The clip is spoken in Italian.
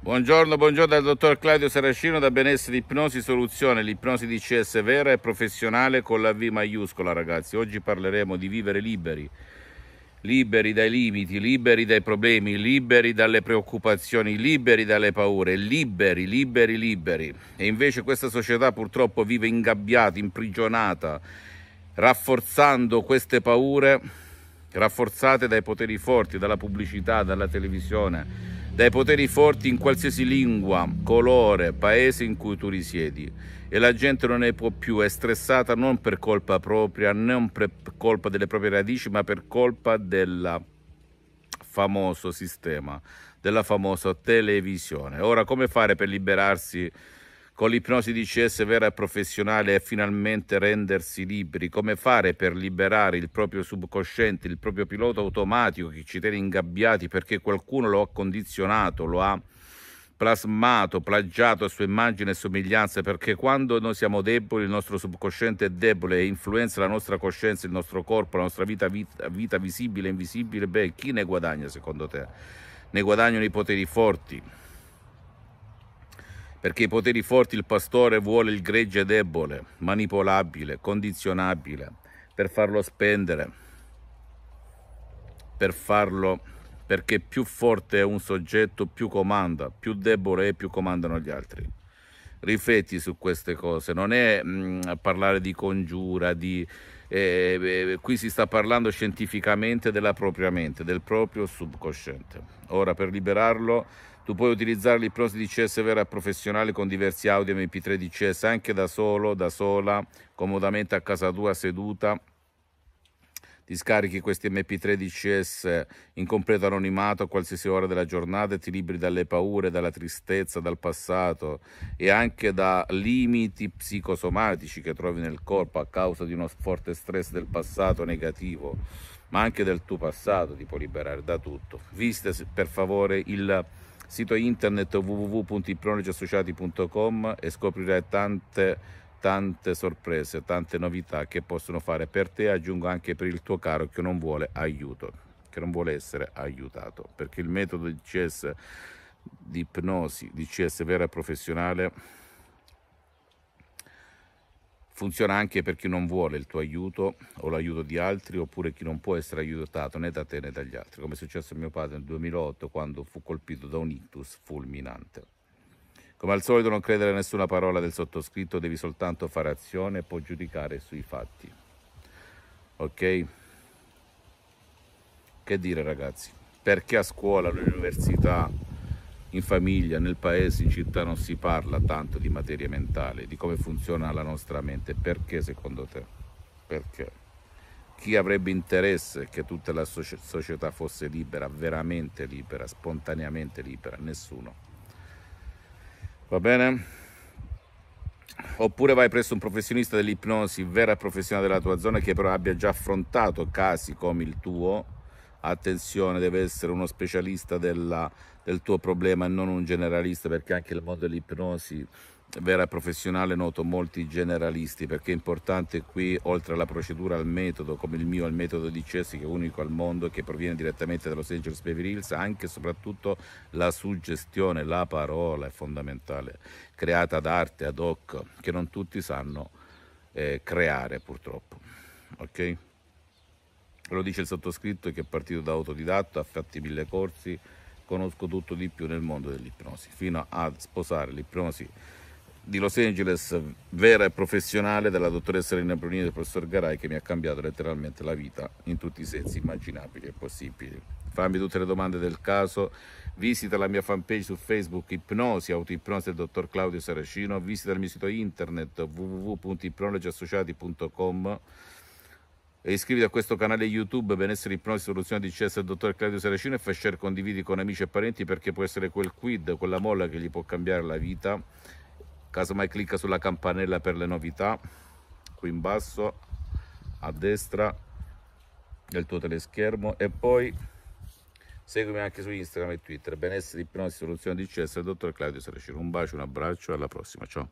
Buongiorno, buongiorno dal dottor Claudio Saracino da Benessere Ipnosi Soluzione, l'ipnosi di DCS vera e professionale con la V maiuscola ragazzi. Oggi parleremo di vivere liberi, liberi dai limiti, liberi dai problemi, liberi dalle preoccupazioni, liberi dalle paure, liberi, liberi, liberi. E invece questa società purtroppo vive ingabbiata, imprigionata, rafforzando queste paure rafforzate dai poteri forti, dalla pubblicità, dalla televisione dai poteri forti in qualsiasi lingua, colore, paese in cui tu risiedi. E la gente non ne può più, è stressata non per colpa propria, non per colpa delle proprie radici, ma per colpa del famoso sistema, della famosa televisione. Ora, come fare per liberarsi con l'ipnosi di CS vera e professionale è finalmente rendersi liberi. Come fare per liberare il proprio subconsciente, il proprio pilota automatico che ci tiene ingabbiati perché qualcuno lo ha condizionato, lo ha plasmato, plagiato a sua immagine e somiglianza, perché quando noi siamo deboli il nostro subconsciente è debole e influenza la nostra coscienza, il nostro corpo, la nostra vita, vita, vita visibile e invisibile, beh, chi ne guadagna secondo te? Ne guadagnano i poteri forti perché i poteri forti il pastore vuole il gregge debole, manipolabile, condizionabile, per farlo spendere, per farlo perché più forte è un soggetto, più comanda, più debole è, più comandano gli altri. Rifletti su queste cose, non è mh, mm, parlare di congiura, di eh, qui si sta parlando scientificamente della propria mente, del proprio subconsciente. Ora per liberarlo tu puoi utilizzare l'ipnosi di CS vera professionale con diversi audio MP3 di CS anche da solo, da sola, comodamente a casa tua seduta ti scarichi questi MP13S in completo anonimato a qualsiasi ora della giornata e ti liberi dalle paure, dalla tristezza, dal passato e anche da limiti psicosomatici che trovi nel corpo a causa di uno forte stress del passato negativo, ma anche del tuo passato ti può liberare da tutto. Visita per favore il sito internet www.ipronologiassociati.com e scoprirai tante tante sorprese, tante novità che possono fare per te, aggiungo anche per il tuo caro che non vuole aiuto, che non vuole essere aiutato, perché il metodo di CS di ipnosi, di CS vera e professionale funziona anche per chi non vuole il tuo aiuto o l'aiuto di altri oppure chi non può essere aiutato né da te né dagli altri, come è successo a mio padre nel 2008 quando fu colpito da un ictus fulminante. Come al solito non credere a nessuna parola del sottoscritto, devi soltanto fare azione e poi giudicare sui fatti. Ok? Che dire ragazzi? Perché a scuola, all'università, in famiglia, nel paese, in città non si parla tanto di materie mentali, di come funziona la nostra mente. Perché secondo te? Perché? Chi avrebbe interesse che tutta la società fosse libera, veramente libera, spontaneamente libera? Nessuno va bene? Oppure vai presso un professionista dell'ipnosi vera professionale della tua zona che però abbia già affrontato casi come il tuo. Attenzione, deve essere uno specialista della, del tuo problema e non un generalista perché anche il mondo dell'ipnosi vera professionale noto molti generalisti perché è importante qui oltre alla procedura al metodo come il mio al metodo di Cessi che è unico al mondo e che proviene direttamente dallo Angeles Beverly Hills anche e soprattutto la suggestione la parola è fondamentale creata ad arte ad hoc che non tutti sanno eh, creare purtroppo ok lo dice il sottoscritto che è partito da autodidatto ha fatti mille corsi conosco tutto di più nel mondo dell'ipnosi fino a sposare l'ipnosi di Los Angeles vera e professionale della dottoressa Elena Brunini e del professor Garai che mi ha cambiato letteralmente la vita in tutti i sensi immaginabili e possibili. Fammi tutte le domande del caso, visita la mia fanpage su Facebook Ipnosi, Autoipnosi del dottor Claudio Saracino, visita il mio sito internet www.ipnologiassociati.com e iscriviti a questo canale YouTube Benessere Ipnosi Soluzione di CS del dottor Claudio Saracino e fai share condividi con amici e parenti perché può essere quel quid, quella molla che gli può cambiare la vita casomai clicca sulla campanella per le novità qui in basso a destra del tuo teleschermo e poi seguimi anche su Instagram e Twitter benessere ipnosi soluzione di CS il dottor Claudio Saracino un bacio un abbraccio alla prossima ciao